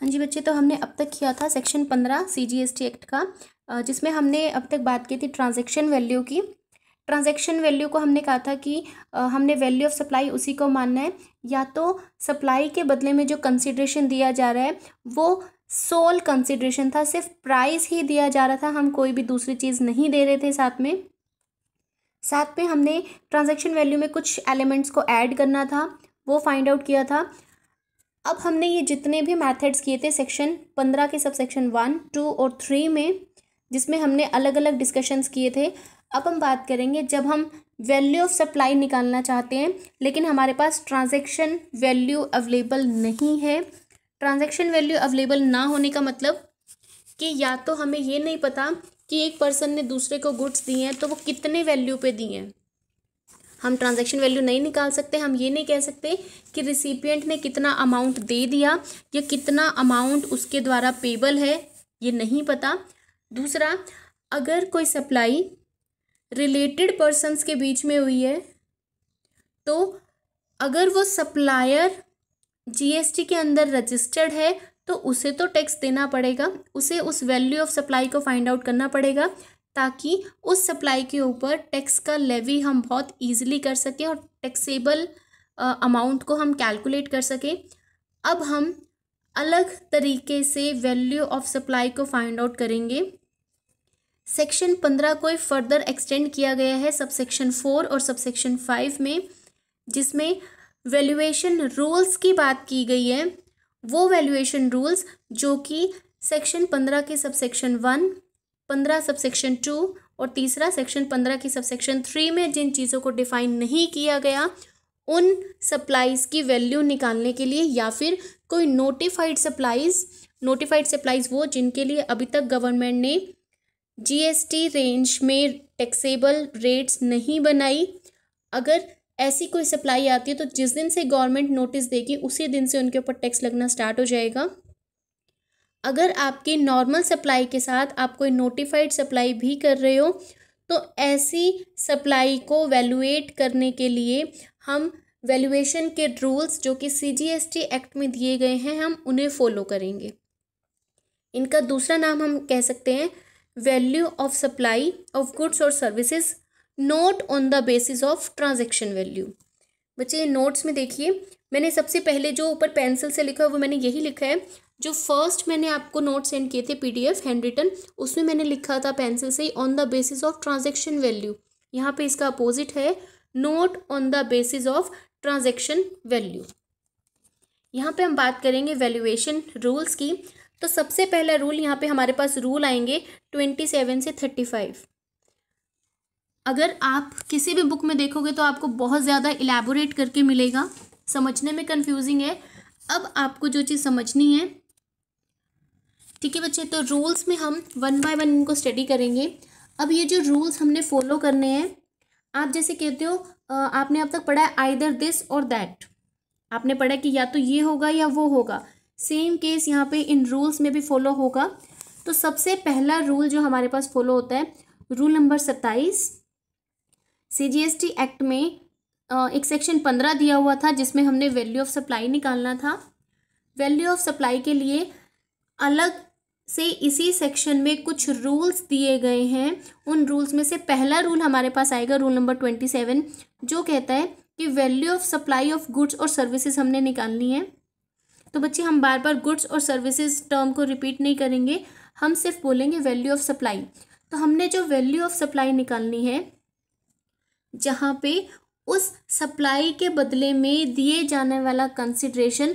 हाँ जी बच्चे तो हमने अब तक किया था सेक्शन पंद्रह C G S T act का जिसमें हमने अब तक बात की थी ट्रांजेक्शन वैल्यू की ट्रांजैक्शन वैल्यू को हमने कहा था कि हमने वैल्यू ऑफ सप्लाई उसी को मानना है या तो सप्लाई के बदले में जो कंसिड्रेशन दिया जा रहा है वो सोल कंसिड्रेशन था सिर्फ प्राइस ही दिया जा रहा था हम कोई भी दूसरी चीज़ नहीं दे रहे थे साथ में साथ में हमने ट्रांजेक्शन वैल्यू में कुछ एलिमेंट्स को ऐड करना था वो फाइंड आउट किया था अब हमने ये जितने भी मैथड्स किए थे सेक्शन पंद्रह के सब सेक्शन वन टू और थ्री में जिसमें हमने अलग अलग डिस्कशंस किए थे अब हम बात करेंगे जब हम वैल्यू ऑफ सप्लाई निकालना चाहते हैं लेकिन हमारे पास ट्रांजैक्शन वैल्यू अवेलेबल नहीं है ट्रांजैक्शन वैल्यू अवेलेबल ना होने का मतलब कि या तो हमें ये नहीं पता कि एक पर्सन ने दूसरे को गुड्स दिए हैं तो वो कितने वैल्यू पे दिए हैं हम ट्रांजैक्शन वैल्यू नहीं निकाल सकते हम ये नहीं कह सकते कि रिसिपियंट ने कितना अमाउंट दे दिया या कितना अमाउंट उसके द्वारा पेबल है ये नहीं पता दूसरा अगर कोई सप्लाई रिलेटेड पर्सनस के बीच में हुई है तो अगर वो सप्लायर जीएसटी के अंदर रजिस्टर्ड है तो उसे तो टैक्स देना पड़ेगा उसे उस वैल्यू ऑफ सप्लाई को फाइंड आउट करना पड़ेगा ताकि उस सप्लाई के ऊपर टैक्स का लेवी हम बहुत ईजिली कर सकें और टैक्सेबल अमाउंट को हम कैलकुलेट कर सकें अब हम अलग तरीके से वैल्यू ऑफ सप्लाई को फाइंड आउट करेंगे सेक्शन पंद्रह को फर्दर एक्सटेंड किया गया है सब सेक्शन फोर और सब सेक्शन फाइव में जिसमें वैल्यूएशन रूल्स की बात की गई है वो वैल्यूएशन रूल्स जो कि सेक्शन पंद्रह के सब सेक्शन वन पंद्रह सब सेक्शन टू और तीसरा सेक्शन पंद्रह की सब सेक्शन थ्री में जिन चीज़ों को डिफाइन नहीं किया गया उन सप्लाईज की वैल्यू निकालने के लिए या फिर कोई नोटिफाइड सप्लाईज नोटिफाइड सप्लाईज वो जिनके लिए अभी तक गवर्नमेंट ने जीएसटी रेंज में टैक्सेबल रेट्स नहीं बनाई अगर ऐसी कोई सप्लाई आती है तो जिस दिन से गवर्नमेंट नोटिस देगी उसी दिन से उनके ऊपर टैक्स लगना स्टार्ट हो जाएगा अगर आपके नॉर्मल सप्लाई के साथ आप कोई नोटिफाइड सप्लाई भी कर रहे हो तो ऐसी सप्लाई को वैल्यूएट करने के लिए हम वैल्यूएशन के रूल्स जो कि C G S T act में दिए गए हैं हम उन्हें फॉलो करेंगे इनका दूसरा नाम हम कह सकते हैं value of supply of goods और services not on the basis of transaction value बच्चे नोट्स में देखिए मैंने सबसे पहले जो ऊपर पेंसिल से लिखा है वो मैंने यही लिखा है जो फर्स्ट मैंने आपको नोट सेंड किए थे पीडीएफ हैंड रिटन उसमें मैंने लिखा था पेंसिल से on the basis of transaction value यहाँ पे इसका अपोजिट है not on the basis of transaction value यहाँ पे हम बात करेंगे वैल्यूएशन रूल्स की तो सबसे पहला रूल यहाँ पे हमारे पास रूल आएंगे ट्वेंटी सेवन से थर्टी फाइव अगर आप किसी भी बुक में देखोगे तो आपको बहुत ज़्यादा इलेबोरेट करके मिलेगा समझने में कन्फ्यूजिंग है अब आपको जो चीज़ समझनी है ठीक है बच्चे तो रूल्स में हम वन बाय वन इनको स्टडी करेंगे अब ये जो रूल्स हमने फॉलो करने हैं आप जैसे कहते हो आपने अब तक पढ़ा है आइदर दिस और दैट आपने पढ़ा कि या तो ये होगा या वो होगा सेम केस यहाँ पे इन रूल्स में भी फॉलो होगा तो सबसे पहला रूल जो हमारे पास फॉलो होता है रूल नंबर सत्ताईस C G S T act में एक सेक्शन पंद्रह दिया हुआ था जिसमें हमने वैल्यू ऑफ सप्लाई निकालना था वैल्यू ऑफ सप्लाई के लिए अलग से इसी सेक्शन में कुछ रूल्स दिए गए हैं उन रूल्स में से पहला रूल हमारे पास आएगा रूल नंबर ट्वेंटी सेवन जो कहता है कि value of supply of goods और सर्विसेज हमने निकालनी है तो बच्चे हम बार बार गुड्स और सर्विसेज टर्म को रिपीट नहीं करेंगे हम सिर्फ बोलेंगे वैल्यू ऑफ सप्लाई तो हमने जो वैल्यू ऑफ सप्लाई निकालनी है जहाँ पे उस सप्लाई के बदले में दिए जाने वाला कंसिड्रेशन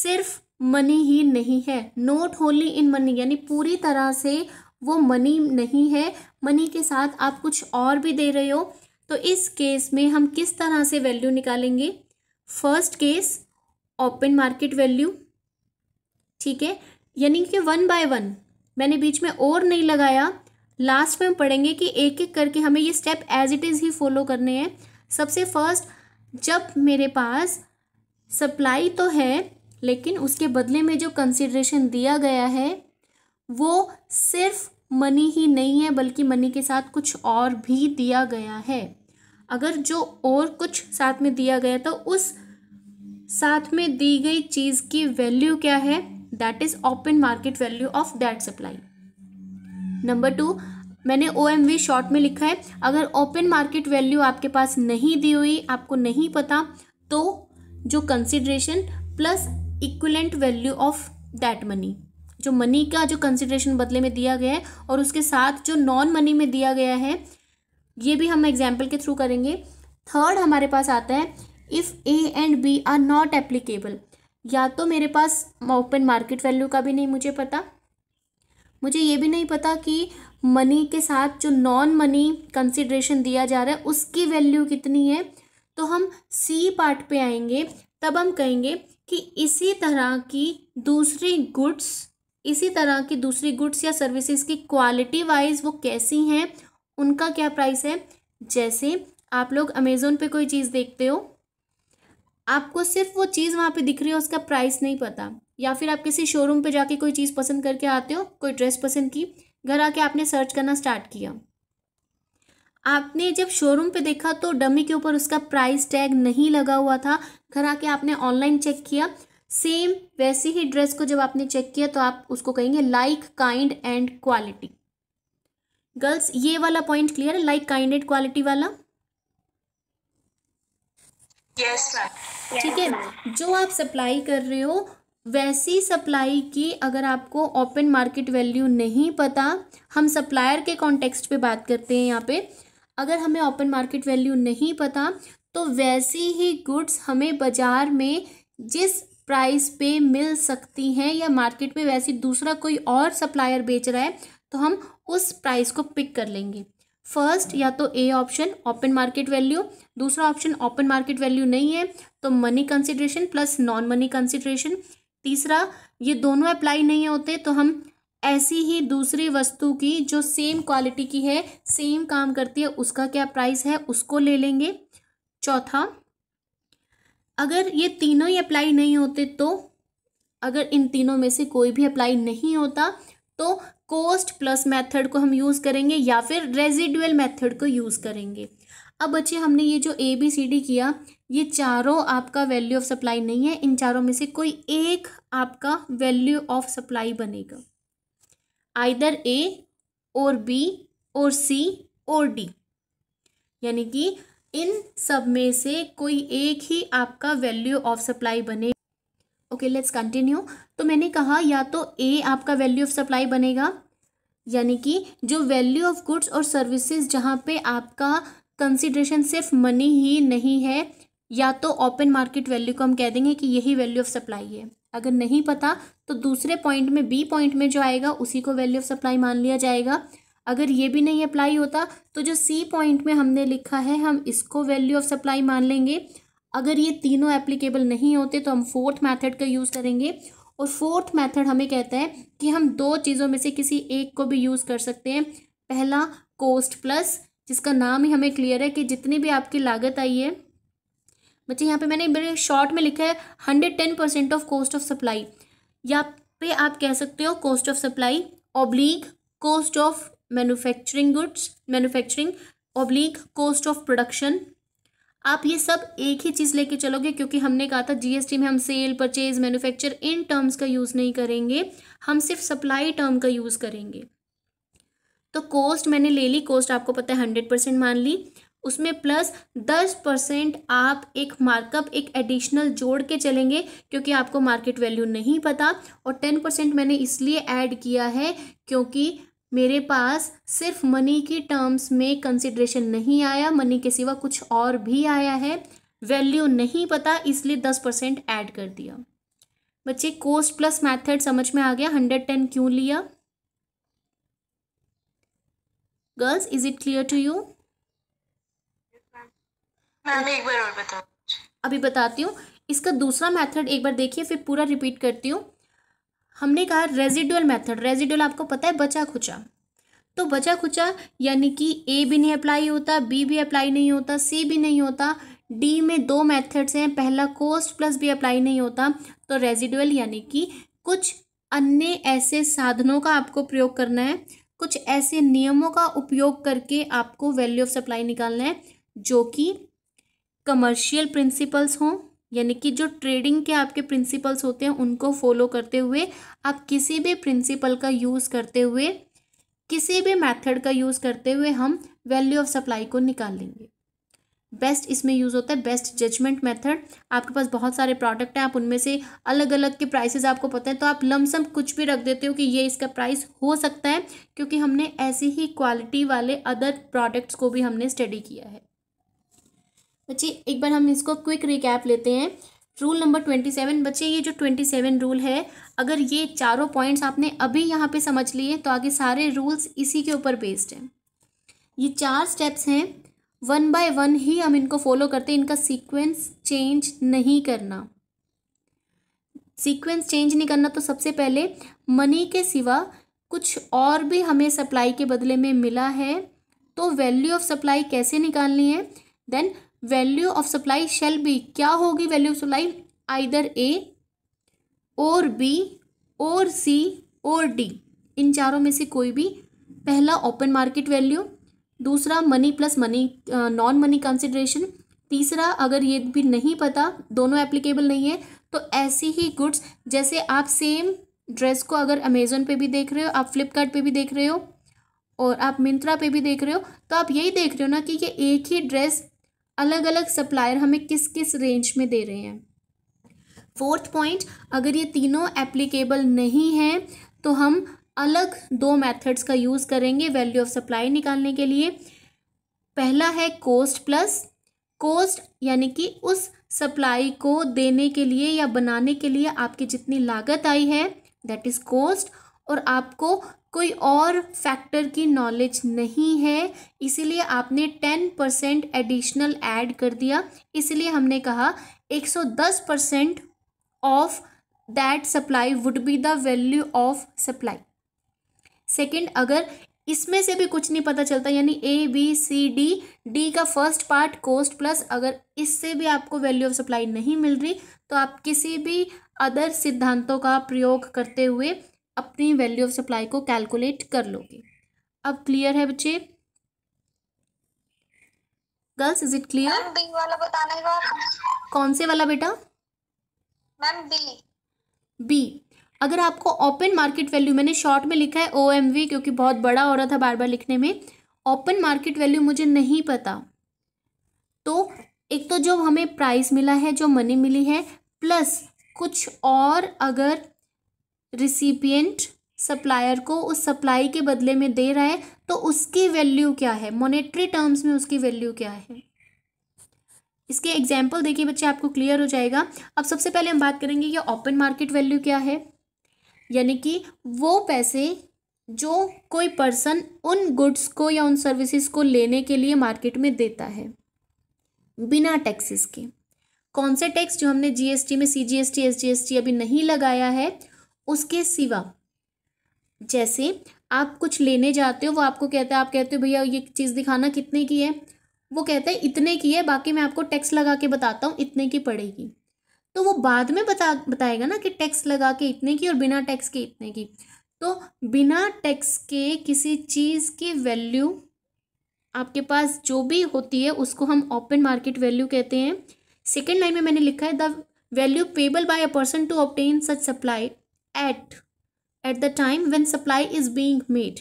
सिर्फ मनी ही नहीं है नोट होली इन मनी यानी पूरी तरह से वो मनी नहीं है मनी के साथ आप कुछ और भी दे रहे हो तो इस केस में हम किस तरह से वैल्यू निकालेंगे first case open market value ठीक है यानी कि वन बाय वन मैंने बीच में और नहीं लगाया लास्ट में हम पढ़ेंगे कि एक एक करके हमें ये स्टेप एज इट इज़ ही फॉलो करने हैं सबसे फर्स्ट जब मेरे पास सप्लाई तो है लेकिन उसके बदले में जो कंसिड्रेशन दिया गया है वो सिर्फ मनी ही नहीं है बल्कि मनी के साथ कुछ और भी दिया गया है अगर जो और कुछ साथ में दिया गया तो उस साथ में दी गई चीज़ की वैल्यू क्या है that is open market value of that supply number two मैंने ओ एम वी शॉर्ट में लिखा है अगर ओपन मार्केट वैल्यू आपके पास नहीं दी हुई आपको नहीं पता तो जो consideration plus equivalent value of that money जो मनी का जो कंसिड्रेशन बदले में दिया गया है और उसके साथ जो नॉन मनी में दिया गया है ये भी हम एग्जाम्पल के थ्रू करेंगे थर्ड हमारे पास आता है if A and B are not applicable या तो मेरे पास ओपन मार्केट वैल्यू का भी नहीं मुझे पता मुझे ये भी नहीं पता कि मनी के साथ जो नॉन मनी कंसिड्रेशन दिया जा रहा है उसकी वैल्यू कितनी है तो हम सी पार्ट पे आएंगे तब हम कहेंगे कि इसी तरह की दूसरी गुड्स इसी तरह की दूसरी गुड्स या सर्विसेज की क्वालिटी वाइज वो कैसी हैं उनका क्या प्राइस है जैसे आप लोग अमेज़ोन पे कोई चीज़ देखते हो आपको सिर्फ वो चीज़ वहाँ पे दिख रही है उसका प्राइस नहीं पता या फिर आप किसी शोरूम पे जाके कोई चीज़ पसंद करके आते हो कोई ड्रेस पसंद की घर आके आपने सर्च करना स्टार्ट किया आपने जब शोरूम पे देखा तो डमी के ऊपर उसका प्राइस टैग नहीं लगा हुआ था घर आके आपने ऑनलाइन चेक किया सेम वैसी ही ड्रेस को जब आपने चेक किया तो आप उसको कहेंगे लाइक काइंड एंड क्वालिटी गर्ल्स ये वाला पॉइंट क्लियर है लाइक काइंड एंड क्वालिटी वाला यस yes, ठीक है yes, जो आप सप्लाई कर रहे हो वैसी सप्लाई की अगर आपको ओपन मार्केट वैल्यू नहीं पता हम सप्लायर के कॉन्टेक्स्ट पे बात करते हैं यहाँ पे अगर हमें ओपन मार्केट वैल्यू नहीं पता तो वैसी ही गुड्स हमें बाज़ार में जिस प्राइस पे मिल सकती हैं या मार्केट में वैसी दूसरा कोई और सप्लायर बेच रहा है तो हम उस प्राइस को पिक कर लेंगे फर्स्ट या तो A option open market value दूसरा ऑप्शन ओपन मार्केट वैल्यू नहीं है तो money consideration plus non money consideration तीसरा ये दोनों अप्लाई नहीं होते तो हम ऐसी ही दूसरी वस्तु की जो सेम क्वालिटी की है सेम काम करती है उसका क्या प्राइस है उसको ले लेंगे चौथा अगर ये तीनों ही अप्लाई नहीं होते तो अगर इन तीनों में से कोई भी अप्लाई नहीं होता तो कॉस्ट प्लस मेथड को हम यूज़ करेंगे या फिर रेजिडुअल मेथड को यूज़ करेंगे अब बच्चे हमने ये जो ए बी सी डी किया ये चारों आपका वैल्यू ऑफ सप्लाई नहीं है इन चारों में से कोई एक आपका वैल्यू ऑफ सप्लाई बनेगा आइदर ए और बी और सी और डी यानी कि इन सब में से कोई एक ही आपका वैल्यू ऑफ सप्लाई बने ओके लेट्स कंटिन्यू तो मैंने कहा या तो ए आपका वैल्यू ऑफ सप्लाई बनेगा यानी कि जो वैल्यू ऑफ गुड्स और सर्विसेज जहाँ पे आपका कंसिड्रेशन सिर्फ मनी ही नहीं है या तो ओपन मार्केट वैल्यू को हम कह देंगे कि यही वैल्यू ऑफ सप्लाई है अगर नहीं पता तो दूसरे पॉइंट में बी पॉइंट में जो आएगा उसी को वैल्यू ऑफ सप्लाई मान लिया जाएगा अगर ये भी नहीं अप्लाई होता तो जो सी पॉइंट में हमने लिखा है हम इसको वैल्यू ऑफ सप्लाई मान लेंगे अगर ये तीनों एप्लीकेबल नहीं होते तो हम फोर्थ मैथड का यूज़ करेंगे और फोर्थ मैथड हमें कहता है कि हम दो चीज़ों में से किसी एक को भी यूज़ कर सकते हैं पहला कोस्ट प्लस जिसका नाम ही हमें क्लियर है कि जितनी भी आपकी लागत आई है बच्चे यहाँ पे मैंने मेरे शॉर्ट में लिखा है hundred ten percent of cost of supply यहाँ पे आप कह सकते हो cost of supply oblique cost of manufacturing goods manufacturing oblique cost of production आप ये सब एक ही चीज़ लेके चलोगे क्योंकि हमने कहा था जीएसटी में हम sale purchase manufacture in terms का यूज़ नहीं करेंगे हम सिर्फ सप्लाई टर्म का यूज़ करेंगे तो कॉस्ट मैंने ले ली कॉस्ट आपको पता है हंड्रेड परसेंट मान ली उसमें प्लस दस परसेंट आप एक मार्कअप एक एडिशनल जोड़ के चलेंगे क्योंकि आपको मार्केट वैल्यू नहीं पता और टेन परसेंट मैंने इसलिए ऐड किया है क्योंकि मेरे पास सिर्फ मनी की टर्म्स में कंसिड्रेशन नहीं आया मनी के सिवा कुछ और भी आया है वैल्यू नहीं पता इसलिए दस परसेंट ऐड कर दिया बच्चे कोस्ट प्लस मैथड समझ में आ गया हंड्रेड टेन क्यों लिया girls is it clear to you एक बार और बताओ अभी बताती हूँ इसका दूसरा मेथड एक बार देखिए फिर पूरा रिपीट करती हूँ हमने कहा रेजिडुअल मेथड रेजिडुअल आपको पता है बचा खुचा तो बचा खुचा यानी कि ए भी नहीं अप्लाई होता बी भी अप्लाई नहीं होता सी भी नहीं होता डी में दो मेथड्स हैं पहला कोस्ट प्लस भी अप्लाई नहीं होता तो रेजिडुअल यानी कि कुछ अन्य ऐसे साधनों का आपको प्रयोग करना है कुछ ऐसे नियमों का उपयोग करके आपको वैल्यू ऑफ सप्लाई निकालना है जो कि कमर्शियल प्रिंसिपल्स हों यानी कि जो ट्रेडिंग के आपके प्रिंसिपल्स होते हैं उनको फॉलो करते हुए आप किसी भी प्रिंसिपल का यूज़ करते हुए किसी भी मेथड का यूज़ करते हुए हम वैल्यू ऑफ सप्लाई को निकाल लेंगे बेस्ट इसमें यूज़ होता है बेस्ट जजमेंट मेथड आपके पास बहुत सारे प्रोडक्ट हैं आप उनमें से अलग अलग के प्राइसेस आपको पता है तो आप लमसम कुछ भी रख देते हो कि ये इसका प्राइस हो सकता है क्योंकि हमने ऐसी ही क्वालिटी वाले अदर प्रोडक्ट्स को भी हमने स्टडी किया है बच्चे एक बार हम इसको क्विक रिकैप लेते हैं रूल नंबर ट्वेंटी सेवन बच्चे ये जो ट्वेंटी सेवन रूल है अगर ये चारों पॉइंट्स आपने अभी यहाँ पे समझ लिए तो आगे सारे रूल्स इसी के ऊपर बेस्ड हैं ये चार स्टेप्स हैं वन बाय वन ही हम इनको फॉलो करते हैं इनका सीक्वेंस चेंज नहीं करना सीक्वेंस चेंज नहीं करना तो सबसे पहले मनी के सिवा कुछ और भी हमें सप्लाई के बदले में मिला है तो वैल्यू ऑफ सप्लाई कैसे निकालनी है then value of supply shall be क्या होगी value of supply either A और बी और सी और डी इन चारों में से कोई भी पहला ओपन मार्केट वैल्यू दूसरा money plus money non money consideration तीसरा अगर ये भी नहीं पता दोनों एप्लीकेबल नहीं है तो ऐसी ही गुड्स जैसे आप सेम ड्रेस को अगर अमेज़ोन पे भी देख रहे हो आप फ्लिपकार्ट पे भी देख रहे हो और आप मिंत्रा पे भी देख रहे हो तो आप यही देख रहे हो ना कि ये एक ही ड्रेस अलग अलग सप्लायर हमें किस किस रेंज में दे रहे हैं फोर्थ पॉइंट अगर ये तीनों एप्लीकेबल नहीं हैं तो हम अलग दो मेथड्स का यूज़ करेंगे वैल्यू ऑफ सप्लाई निकालने के लिए पहला है कोस्ट प्लस कोस्ट यानी कि उस सप्लाई को देने के लिए या बनाने के लिए आपकी जितनी लागत आई है दैट इज़ कोस्ट और आपको कोई और फैक्टर की नॉलेज नहीं है इसीलिए आपने टेन परसेंट एडिशनल ऐड कर दिया इसलिए हमने कहा एक सौ दस percent of that supply would be the value of supply second अगर इसमें से भी कुछ नहीं पता चलता यानी A B C D D का फर्स्ट पार्ट कोस्ट प्लस अगर इससे भी आपको वैल्यू ऑफ सप्लाई नहीं मिल रही तो आप किसी भी अदर सिद्धांतों का प्रयोग करते हुए अपनी वैल्यू ऑफ सप्लाई को कैलकुलेट कर लोगे अब क्लियर है बच्चे girls is it clear B वाला बताना कौन से वाला बेटा मैम बी बी अगर आपको ओपन मार्केट वैल्यू मैंने शॉर्ट में लिखा है ओ एम वी क्योंकि बहुत बड़ा हो रहा था बार बार लिखने में ओपन मार्केट वैल्यू मुझे नहीं पता तो एक तो जो हमें प्राइस मिला है जो मनी मिली है प्लस कुछ और अगर रिसिपियंट सप्लायर को उस सप्लाई के बदले में दे रहा है तो उसकी वैल्यू क्या है मोनेटरी टर्म्स में उसकी वैल्यू क्या है इसके एग्जाम्पल देखिए बच्चे आपको क्लियर हो जाएगा अब सबसे पहले हम बात करेंगे कि ओपन मार्केट वैल्यू क्या है यानी कि वो पैसे जो कोई पर्सन उन गुड्स को या उन सर्विसेज को लेने के लिए मार्केट में देता है बिना टैक्सेस के कौन से टैक्स जो हमने जीएसटी में सीजीएसटी एसजीएसटी अभी नहीं लगाया है उसके सिवा जैसे आप कुछ लेने जाते हो वो आपको कहता है आप कहते हो भैया ये चीज़ दिखाना कितने की है वो कहता है इतने की है बाकी मैं आपको टैक्स लगा के बताता हूँ इतने की पड़ेगी तो वो बाद में बता बताएगा ना कि टैक्स लगा के इतने की और बिना टैक्स के इतने की तो बिना टैक्स के किसी चीज़ की वैल्यू आपके पास जो भी होती है उसको हम ओपन मार्केट वैल्यू कहते हैं सेकेंड लाइन में मैंने लिखा है the value payable by a person to obtain such supply at at the time when supply is being made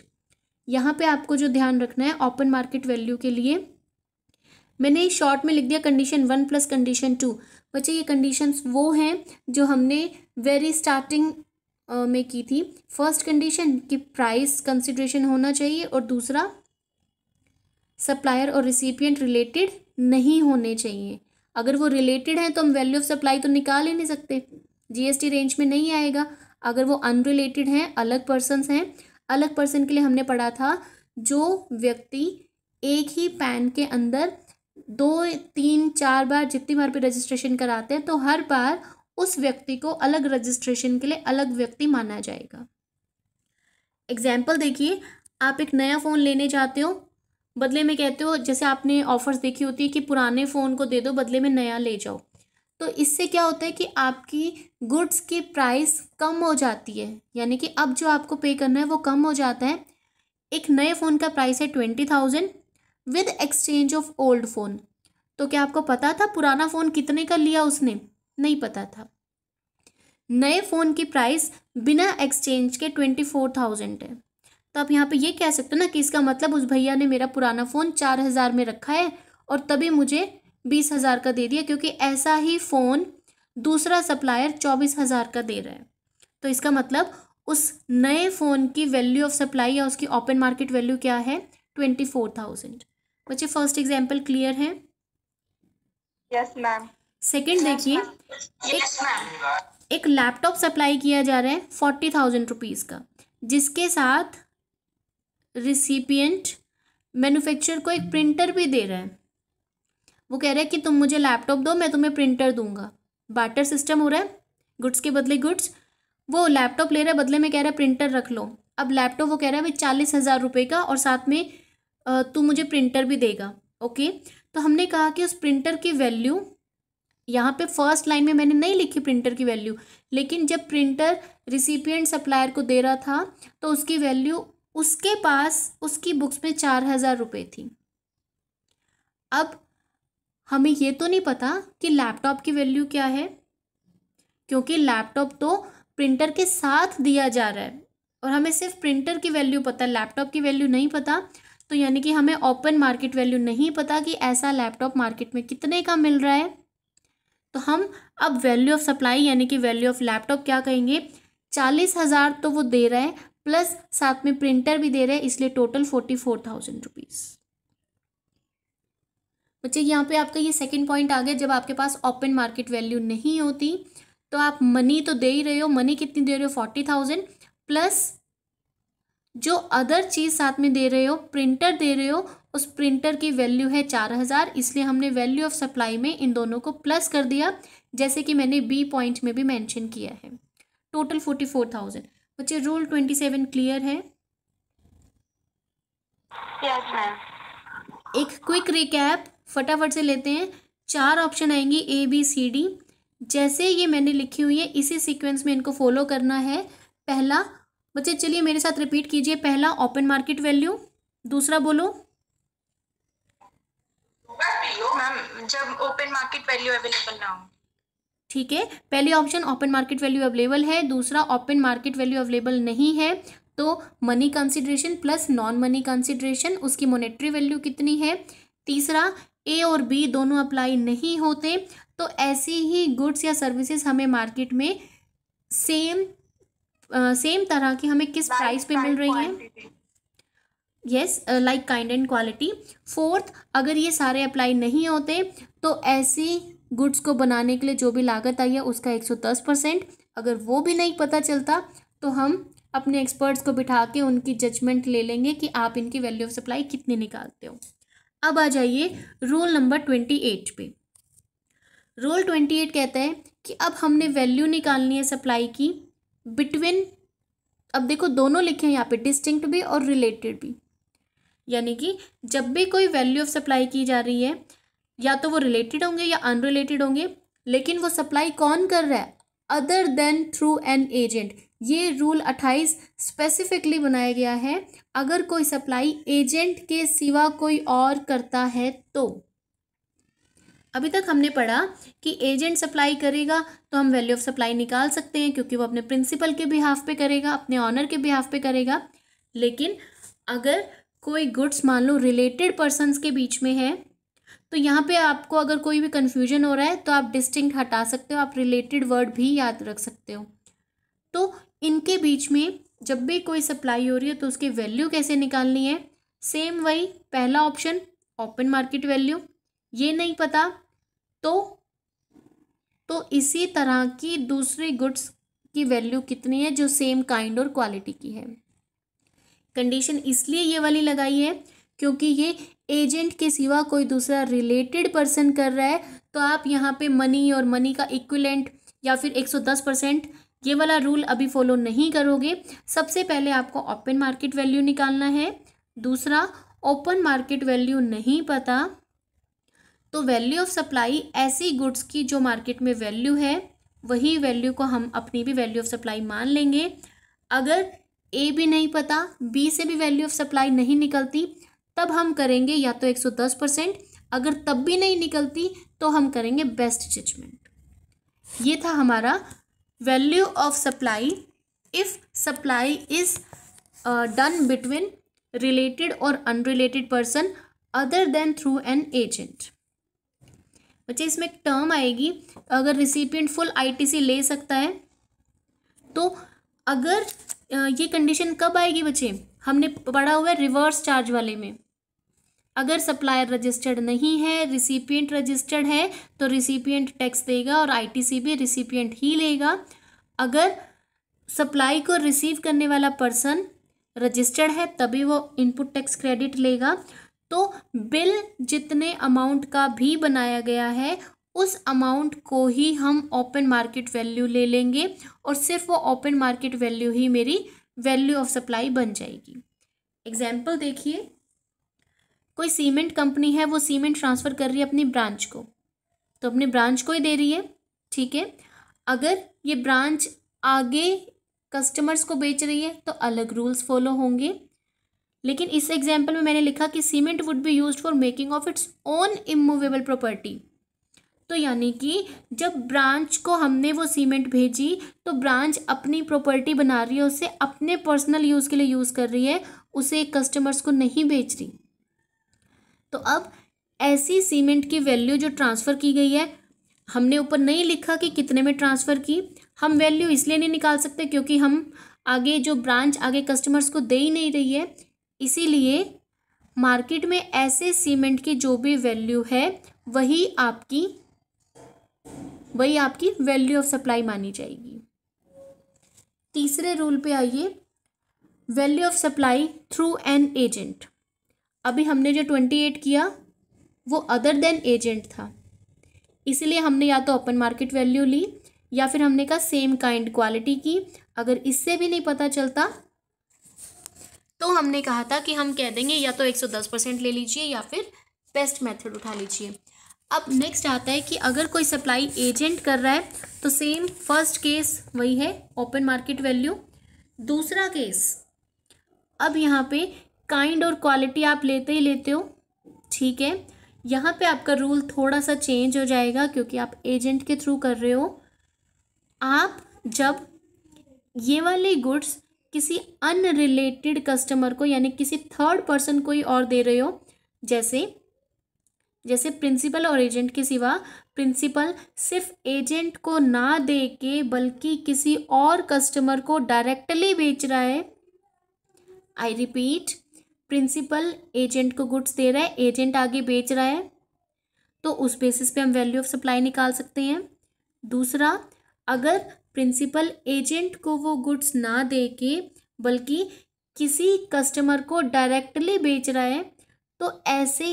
यहाँ पे आपको जो ध्यान रखना है ओपन मार्केट वैल्यू के लिए मैंने शॉर्ट में लिख दिया condition one plus condition two बच्चे ये कंडीशंस वो हैं जो हमने वेरी स्टार्टिंग में की थी फर्स्ट कंडीशन कि प्राइस कंसिड्रेशन होना चाहिए और दूसरा सप्लायर और रिसिपियंट रिलेटेड नहीं होने चाहिए अगर वो रिलेटेड हैं तो हम वैल्यू ऑफ सप्लाई तो निकाल ही नहीं सकते जीएसटी रेंज में नहीं आएगा अगर वो अनरिलेटेड हैं अलग पर्सन हैं अलग पर्सन के लिए हमने पढ़ा था जो व्यक्ति एक ही पैन के अंदर दो तीन चार बार जितनी बार भी रजिस्ट्रेशन कराते हैं तो हर बार उस व्यक्ति को अलग रजिस्ट्रेशन के लिए अलग व्यक्ति माना जाएगा एग्जाम्पल देखिए आप एक नया फ़ोन लेने जाते हो बदले में कहते हो जैसे आपने ऑफर्स देखी होती है कि पुराने फ़ोन को दे दो बदले में नया ले जाओ तो इससे क्या होता है कि आपकी गुड्स की प्राइस कम हो जाती है यानी कि अब जो आपको पे करना है वो कम हो जाता है एक नए फ़ोन का प्राइस है twenty thousand with exchange of old phone तो क्या आपको पता था पुराना फ़ोन कितने का लिया उसने नहीं पता था नए फ़ोन की प्राइस बिना एक्सचेंज के ट्वेंटी फोर थाउजेंड है तो आप यहाँ पे ये कह सकते हो ना कि इसका मतलब उस भैया ने मेरा पुराना फ़ोन चार हज़ार में रखा है और तभी मुझे बीस हज़ार का दे दिया क्योंकि ऐसा ही फ़ोन दूसरा सप्लायर चौबीस हज़ार का दे रहा है तो इसका मतलब उस नए फ़ोन की वैल्यू ऑफ सप्लाई या उसकी ओपन मार्केट वैल्यू क्या है ट्वेंटी फोर थाउजेंड बच्चे फर्स्ट एग्जाम्पल क्लियर है यस मैम सेकेंड देखिए एक एक लैपटॉप सप्लाई किया जा रहा है फोर्टी थाउजेंड रुपीज़ का जिसके साथ रिसिपियंट मैन्युफैक्चर को एक प्रिंटर भी दे रहा है वो कह रहा है कि तुम मुझे लैपटॉप दो मैं तुम्हें प्रिंटर दूंगा बाटर सिस्टम हो रहा है गुड्स के बदले गुड्स वो लैपटॉप ले रहे हैं बदले में कह रहा है प्रिंटर रख लो अब लैपटॉप वो कह रहा है भाई चालीस हज़ार रुपये का और साथ में तू मुझे प्रिंटर भी देगा ओके तो हमने कहा कि उस प्रिंटर की वैल्यू यहाँ पे फर्स्ट लाइन में मैंने नहीं लिखी प्रिंटर की वैल्यू लेकिन जब प्रिंटर रिसिपियंट सप्लायर को दे रहा था तो उसकी वैल्यू उसके पास उसकी बुक्स में चार हज़ार रुपये थी अब हमें ये तो नहीं पता कि लैपटॉप की वैल्यू क्या है क्योंकि लैपटॉप तो प्रिंटर के साथ दिया जा रहा है और हमें सिर्फ प्रिंटर की वैल्यू पता है लैपटॉप की वैल्यू नहीं पता तो यानी कि हमें ओपन मार्केट वैल्यू नहीं पता कि ऐसा लैपटॉप मार्केट में कितने का मिल रहा है तो हम अब वैल्यू ऑफ सप्लाई यानी कि वैल्यू ऑफ लैपटॉप क्या कहेंगे चालीस हज़ार तो वो दे रहा है प्लस साथ में प्रिंटर भी दे रहे हैं इसलिए total forty four thousand rupees बच्चे यहाँ पे आपका ये सेकंड पॉइंट आ गया जब आपके पास ओपन मार्केट वैल्यू नहीं होती तो आप मनी तो दे ही रहे हो मनी कितनी दे रहे हो फोर्टी थाउजेंड प्लस जो अदर चीज़ साथ में दे रहे हो प्रिंटर दे रहे हो उस प्रिंटर की वैल्यू है चार हज़ार इसलिए हमने वैल्यू ऑफ सप्लाई में इन दोनों को प्लस कर दिया जैसे कि मैंने बी पॉइंट में भी मैंशन किया है टोटल फोर्टी फोर थाउजेंड बच्चे रूल ट्वेंटी सेवन क्लियर है yes, एक क्विक रिकैप फटाफट से लेते हैं चार ऑप्शन आएंगी ए बी सी डी जैसे ये मैंने लिखी हुई है इसी सीक्वेंस में इनको फॉलो करना है पहला बच्चे चलिए मेरे साथ रिपीट कीजिए पहला ओपन मार्केट वैल्यू दूसरा बोलो जब ओपन मार्केट वैल्यू अवेलेबल ना हो ठीक है पहली option open market value available है दूसरा ओपन मार्केट वैल्यू अवेलेबल नहीं है तो money consideration plus non money consideration उसकी मोनिट्री वैल्यू कितनी है तीसरा ए और बी दोनों अप्लाई नहीं होते तो ऐसी ही गुड्स या सर्विसेज हमें मार्केट में सेम सेम uh, तरह की हमें किस प्राइस पे मिल रही है yes like kind and quality fourth अगर ये सारे अप्लाई नहीं होते तो ऐसी गुड्स को बनाने के लिए जो भी लागत आई है उसका एक सौ दस परसेंट अगर वो भी नहीं पता चलता तो हम अपने एक्सपर्ट्स को बिठा के उनकी जजमेंट ले लेंगे कि आप इनकी वैल्यू ऑफ सप्लाई कितनी निकालते हो अब आ जाइए रोल नंबर ट्वेंटी एट पे रोल ट्वेंटी एट कहता है कि अब हमने वैल्यू निकालनी है सप्लाई की बिटवीन अब देखो दोनों लिखे हैं यहाँ पे डिस्टिंक्ट भी और रिलेटेड भी यानी कि जब भी कोई वैल्यू ऑफ सप्लाई की जा रही है या तो वो रिलेटेड होंगे या अनरिलेटेड होंगे लेकिन वो सप्लाई कौन कर रहा है other than through an agent ये रूल अट्ठाईस स्पेसिफिकली बनाया गया है अगर कोई सप्लाई एजेंट के सिवा कोई और करता है तो अभी तक हमने पढ़ा कि एजेंट सप्लाई करेगा तो हम वैल्यू ऑफ सप्लाई निकाल सकते हैं क्योंकि वो अपने प्रिंसिपल के बिहाफ पे करेगा अपने ऑनर के बिहाफ पे करेगा लेकिन अगर कोई गुड्स मान लो रिलेटेड पर्सनस के बीच में है तो यहाँ पे आपको अगर कोई भी कन्फ्यूजन हो रहा है तो आप डिस्टिंक्ट हटा सकते हो आप रिलेटेड वर्ड भी याद रख सकते हो तो इनके बीच में जब भी कोई सप्लाई हो रही है तो उसकी वैल्यू कैसे निकालनी है सेम वही पहला ऑप्शन ओपन मार्केट वैल्यू ये नहीं पता तो तो इसी तरह की दूसरे गुड्स की वैल्यू कितनी है जो सेम काइंड और क्वालिटी की है कंडीशन इसलिए ये वाली लगाई है क्योंकि ये एजेंट के सिवा कोई दूसरा रिलेटेड पर्सन कर रहा है तो आप यहाँ पे मनी और मनी का इक्विलेंट या फिर एक सौ दस परसेंट ये वाला रूल अभी फॉलो नहीं करोगे सबसे पहले आपको ओपन मार्केट वैल्यू निकालना है दूसरा ओपन मार्केट वैल्यू नहीं पता तो वैल्यू ऑफ सप्लाई ऐसी गुड्स की जो मार्केट में वैल्यू है वही वैल्यू को हम अपनी भी वैल्यू ऑफ सप्लाई मान लेंगे अगर ए भी नहीं पता बी से भी वैल्यू ऑफ सप्लाई नहीं निकलती तब हम करेंगे या तो एक सौ दस परसेंट अगर तब भी नहीं निकलती तो हम करेंगे बेस्ट जजमेंट ये था हमारा value of supply if supply is uh, done between related or unrelated person other than through an agent बच्चे इसमें एक टर्म आएगी अगर रिसिपियंट फुल आईटीसी ले सकता है तो अगर ये कंडीशन कब आएगी बच्चे हमने पढ़ा हुआ है रिवर्स चार्ज वाले में अगर सप्लायर रजिस्टर्ड नहीं है रिसिपियंट रजिस्टर्ड है तो रिसिपियंट टैक्स देगा और आईटीसी भी रिसिपियंट ही लेगा अगर सप्लाई को रिसीव करने वाला पर्सन रजिस्टर्ड है तभी वो इनपुट टैक्स क्रेडिट लेगा तो बिल जितने अमाउंट का भी बनाया गया है उस अमाउंट को ही हम ओपन मार्केट वैल्यू ले लेंगे और सिर्फ वो ओपन मार्केट वैल्यू ही मेरी वैल्यू ऑफ सप्लाई बन जाएगी एग्जाम्पल देखिए कोई सीमेंट कंपनी है वो सीमेंट ट्रांसफ़र कर रही है अपनी ब्रांच को तो अपनी ब्रांच को ही दे रही है ठीक है अगर ये ब्रांच आगे कस्टमर्स को बेच रही है तो अलग रूल्स फॉलो होंगे लेकिन इस एग्जाम्पल में मैंने लिखा कि cement would be use for making of its own immovable property तो यानी कि जब ब्रांच को हमने वो सीमेंट भेजी तो ब्रांच अपनी प्रॉपर्टी बना रही है उसे अपने पर्सनल यूज़ के लिए यूज़ कर रही है उसे कस्टमर्स को नहीं बेच रही तो अब ऐसी सीमेंट की वैल्यू जो ट्रांसफ़र की गई है हमने ऊपर नहीं लिखा कि कितने में ट्रांसफ़र की हम वैल्यू इसलिए नहीं निकाल सकते क्योंकि हम आगे जो ब्रांच आगे कस्टमर्स को दे ही नहीं रही है इसीलिए मार्केट में ऐसे सीमेंट की जो भी वैल्यू है वही आपकी वही आपकी वैल्यू ऑफ सप्लाई मानी जाएगी तीसरे रूल पे आइए value of supply through an agent अभी हमने जो ट्वेंटी एट किया वो अदर देन एजेंट था इसलिए हमने या तो ओपन मार्केट वैल्यू ली या फिर हमने कहा सेम काइंड क्वालिटी की अगर इससे भी नहीं पता चलता तो हमने कहा था कि हम कह देंगे या तो एक सौ दस परसेंट ले लीजिए या फिर बेस्ट मेथड उठा लीजिए अब नेक्स्ट आता है कि अगर कोई सप्लाई एजेंट कर रहा है तो सेम फर्स्ट केस वही है ओपन मार्केट वैल्यू दूसरा केस अब यहाँ पे काइंड और क्वालिटी आप लेते ही लेते हो ठीक है यहाँ पे आपका रूल थोड़ा सा चेंज हो जाएगा क्योंकि आप एजेंट के थ्रू कर रहे हो आप जब ये वाले गुड्स किसी अनरिलेटेड कस्टमर को यानी किसी थर्ड पर्सन को ही और दे रहे हो जैसे जैसे प्रिंसिपल और एजेंट के सिवा प्रिंसिपल सिर्फ एजेंट को ना दे के बल्कि किसी और कस्टमर को डायरेक्टली बेच रहा है आई रिपीट प्रिंसिपल एजेंट को गुड्स दे रहा है एजेंट आगे बेच रहा है तो उस बेसिस पे हम वैल्यू ऑफ सप्लाई निकाल सकते हैं दूसरा अगर प्रिंसिपल एजेंट को वो गुड्स ना दे के बल्कि किसी कस्टमर को डायरेक्टली बेच रहा है तो ऐसे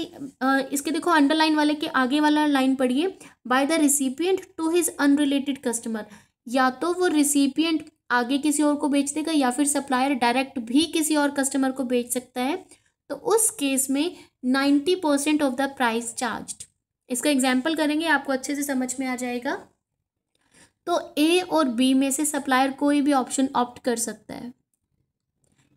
इसके देखो अंडरलाइन वाले के आगे वाला लाइन पढ़िए by the recipient to his unrelated customer या तो वो रिसिपियंट आगे किसी और को बेच देगा या फिर सप्लायर डायरेक्ट भी किसी और कस्टमर को बेच सकता है तो उस केस में ninety percent of the price charge इसका एग्जाम्पल करेंगे आपको अच्छे से समझ में आ जाएगा तो ए और बी में से सप्लायर कोई भी ऑप्शन ऑप्ट कर सकता है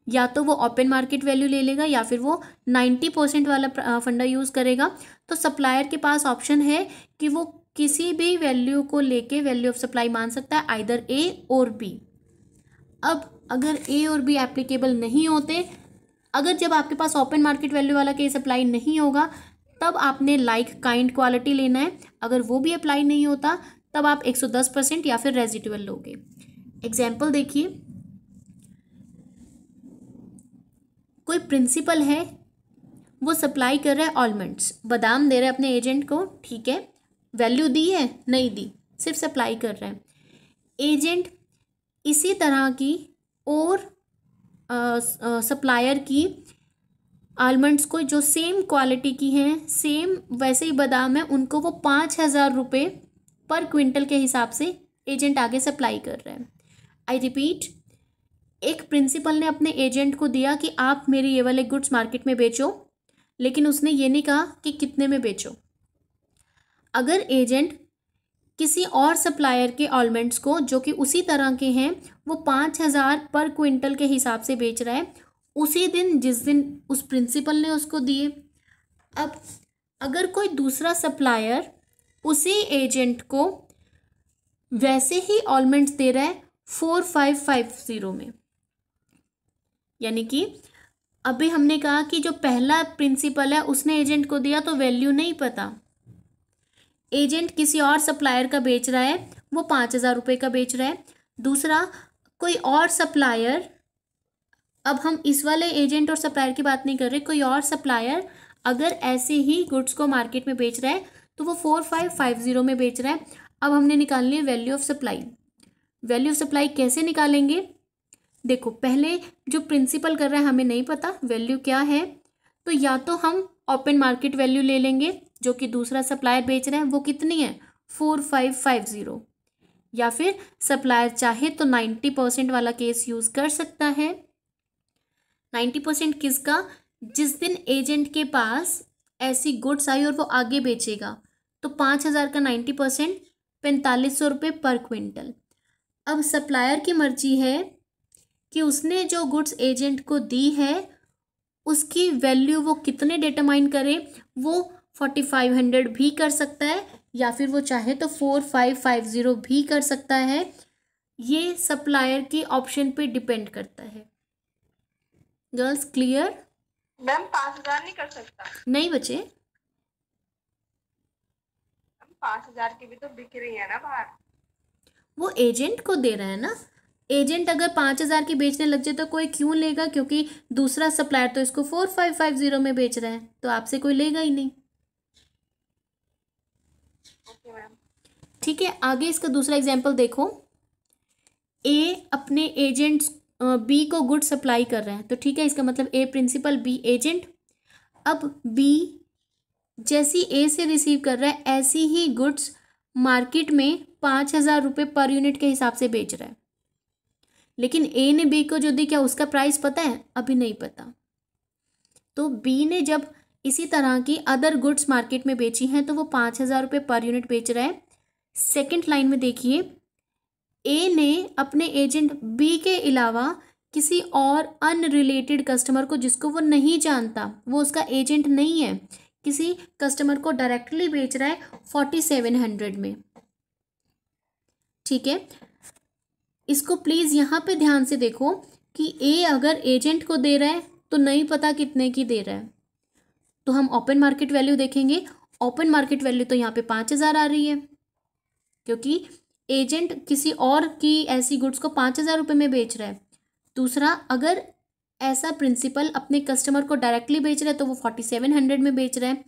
या तो वो ओपन मार्केट वैल्यू ले लेगा या फिर वो नाइन्टी परसेंट वाला फंडा यूज़ करेगा तो सप्लायर के पास ऑप्शन है कि वो किसी भी वैल्यू को लेके वैल्यू ऑफ सप्लाई मान सकता है आइदर ए और बी अब अगर ए और बी एप्लीकेबल नहीं होते अगर जब आपके पास ओपन मार्केट वैल्यू वाला केस अप्लाई नहीं होगा तब आपने लाइक काइंड क्वालिटी लेना है अगर वो भी अप्लाई नहीं होता तब आप 110 परसेंट या फिर रेजिटेबल लोगे एग्जाम्पल देखिए कोई प्रिंसिपल है वो सप्लाई कर रहा है ऑलमंड्स बादाम दे रहे हैं अपने एजेंट को ठीक है वैल्यू दी है नहीं दी सिर्फ सप्लाई कर रहे हैं एजेंट इसी तरह की और सप्लायर की आलमंड्स को जो सेम क्वालिटी की हैं सेम वैसे ही बादाम है उनको वो पाँच हज़ार रुपये पर क्विंटल के हिसाब से एजेंट आगे सप्लाई कर रहे हैं आई रिपीट एक प्रिंसिपल ने अपने एजेंट को दिया कि आप मेरी ये वाले गुड्स मार्केट में बेचो लेकिन उसने ये नहीं कहा कि कितने में बेचो अगर एजेंट किसी और सप्लायर के ऑलमेंट्स को जो कि उसी तरह के हैं वो पाँच हज़ार पर क्विंटल के हिसाब से बेच रहा है उसी दिन जिस दिन उस प्रिंसिपल ने उसको दिए अब अगर कोई दूसरा सप्लायर उसी एजेंट को वैसे ही ऑलमेंट्स दे रहा है फोर फाइव फाइव ज़ीरो में यानी कि अभी हमने कहा कि जो पहला प्रिंसिपल है उसने एजेंट को दिया तो वैल्यू नहीं पता एजेंट किसी और सप्लायर का बेच रहा है वो पाँच हज़ार रुपये का बेच रहा है दूसरा कोई और सप्लायर अब हम इस वाले एजेंट और सप्लायर की बात नहीं कर रहे कोई और सप्लायर अगर ऐसे ही गुड्स को मार्केट में बेच रहा है तो वो फोर फाइव फाइव ज़ीरो में बेच रहा है अब हमने निकाल है value of supply value of supply कैसे निकालेंगे देखो पहले जो प्रिंसिपल कर रहा है हमें नहीं पता वैल्यू क्या है तो या तो हम ओपन मार्केट वैल्यू ले लेंगे जो कि दूसरा सप्लायर बेच रहे हैं वो कितनी है फोर फाइव फाइव ज़ीरो या फिर सप्लायर चाहे तो नाइन्टी परसेंट वाला केस यूज़ कर सकता है नाइन्टी परसेंट किसका जिस दिन एजेंट के पास ऐसी गुड्स आई और वो आगे बेचेगा तो पाँच हज़ार का नाइन्टी परसेंट पैंतालीस सौ रुपये पर क्विंटल अब सप्लायर की मर्जी है कि उसने जो गुड्स एजेंट को दी है उसकी वैल्यू वो कितने डिटरमाइन करे वो फोर्टी फाइव हंड्रेड भी कर सकता है या फिर वो चाहे तो फोर फाइव फाइव ज़ीरो भी कर सकता है ये सप्लायर के ऑप्शन पे डिपेंड करता है गर्ल्स क्लियर मैम पाँच हज़ार नहीं कर सकता नहीं बचे पाँच हज़ार की भी तो बिक रही है ना बाहर वो एजेंट को दे रहा है ना एजेंट अगर पाँच हज़ार की बेचने लग जाए तो कोई क्यों लेगा क्योंकि दूसरा सप्लायर तो इसको फोर फाइव फाइव ज़ीरो में बेच रहा है तो आपसे कोई लेगा ही नहीं ठीक है आगे इसका दूसरा एग्जाम्पल देखो ए अपने एजेंट्स बी को गुड सप्लाई कर रहे हैं तो ठीक है इसका मतलब ए प्रिंसिपल बी एजेंट अब बी जैसी ए से रिसीव कर रहा है ऐसी ही गुड्स मार्केट में पाँच हज़ार रुपये पर यूनिट के हिसाब से बेच रहा है लेकिन ए ने बी को जो दी क्या उसका प्राइस पता है अभी नहीं पता तो बी ने जब इसी तरह की अदर गुड्स मार्केट में बेची हैं तो वो पाँच हज़ार रुपये पर यूनिट बेच रहा है सेकंड लाइन में देखिए ए ने अपने एजेंट बी के अलावा किसी और अनरिलेटेड कस्टमर को जिसको वो नहीं जानता वो उसका एजेंट नहीं है किसी कस्टमर को डायरेक्टली बेच रहा है फोर्टी सेवन हंड्रेड में ठीक है इसको प्लीज़ यहाँ पे ध्यान से देखो कि ए अगर एजेंट को दे रहा है तो नहीं पता कितने की दे रहा है तो हम ओपन मार्केट वैल्यू देखेंगे ओपन मार्केट वैल्यू तो यहाँ पे पाँच हज़ार आ रही है क्योंकि एजेंट किसी और की ऐसी गुड्स को पाँच हज़ार रुपये में बेच रहा है दूसरा अगर ऐसा प्रिंसिपल अपने कस्टमर को डायरेक्टली बेच रहा है तो वो फोर्टी सेवन हंड्रेड में बेच रहा है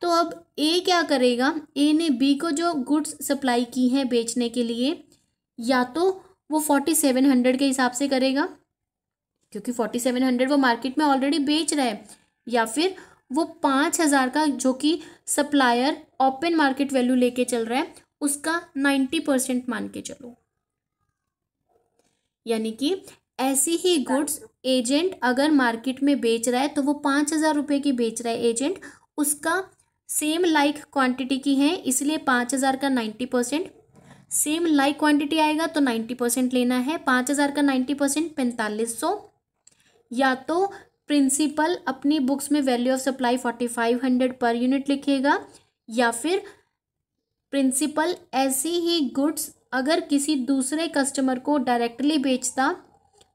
तो अब ए क्या करेगा ए ने बी को जो गुड्स सप्लाई की हैं बेचने के लिए या तो वो फोर्टी सेवन हंड्रेड के हिसाब से करेगा क्योंकि फोर्टी सेवन हंड्रेड वो मार्केट में ऑलरेडी बेच रहा है या फिर वो पाँच हज़ार का जो कि सप्लायर ओपन मार्केट वैल्यू लेके चल रहा है उसका नाइन्टी परसेंट मान के चलो यानी कि ऐसी ही गुड्स एजेंट अगर मार्केट में बेच रहा है तो वो पाँच हज़ार रुपये की बेच रहा है एजेंट उसका सेम लाइक क्वांटिटी की है इसलिए पाँच हज़ार का ninety percent same like quantity आएगा तो नाइन्टी परसेंट लेना है पाँच हज़ार का नाइन्टी परसेंट पैंतालीस सौ या तो प्रिंसिपल अपनी बुक्स में value of supply forty five hundred per unit लिखेगा या फिर प्रिंसिपल ऐसी ही गुड्स अगर किसी दूसरे कस्टमर को डायरेक्टली बेचता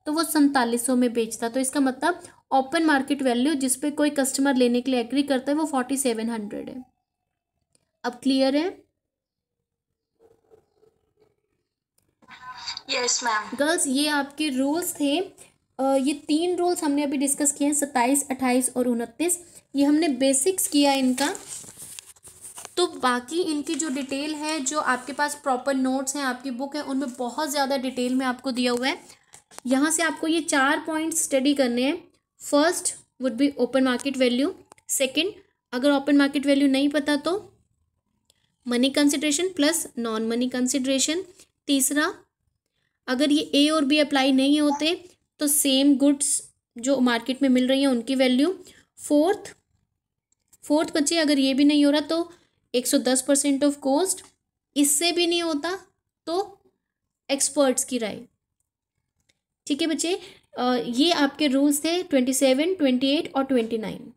तो वो सैंतालीस सौ में बेचता तो इसका मतलब ओपन मार्केट वैल्यू जिस पे कोई कस्टमर लेने के लिए एग्री करता है वो फोर्टी सेवन हंड्रेड है अब क्लियर है यस मैम गर्ल्स ये आपके रूल्स थे ये तीन रूल्स हमने अभी डिस्कस किए हैं सत्ताईस अट्ठाईस और उनतीस ये हमने बेसिक्स किया इनका तो बाकी इनकी जो डिटेल है जो आपके पास प्रॉपर नोट्स हैं आपकी बुक है उनमें बहुत ज़्यादा डिटेल में आपको दिया हुआ है यहाँ से आपको ये चार पॉइंट स्टडी करने हैं first would be open market value second अगर ओपन मार्केट वैल्यू नहीं पता तो money consideration plus non money consideration तीसरा अगर ये ए और बी अप्लाई नहीं होते तो सेम गुड्स जो मार्केट में मिल रही हैं उनकी वैल्यू फोर्थ फोर्थ बच्चे अगर ये भी नहीं हो रहा तो एक सौ दस परसेंट ऑफ कॉस्ट इससे भी नहीं होता तो एक्सपर्ट्स की राय ठीक है बच्चे ये आपके रूल्स थे ट्वेंटी सेवन ट्वेंटी एट और ट्वेंटी नाइन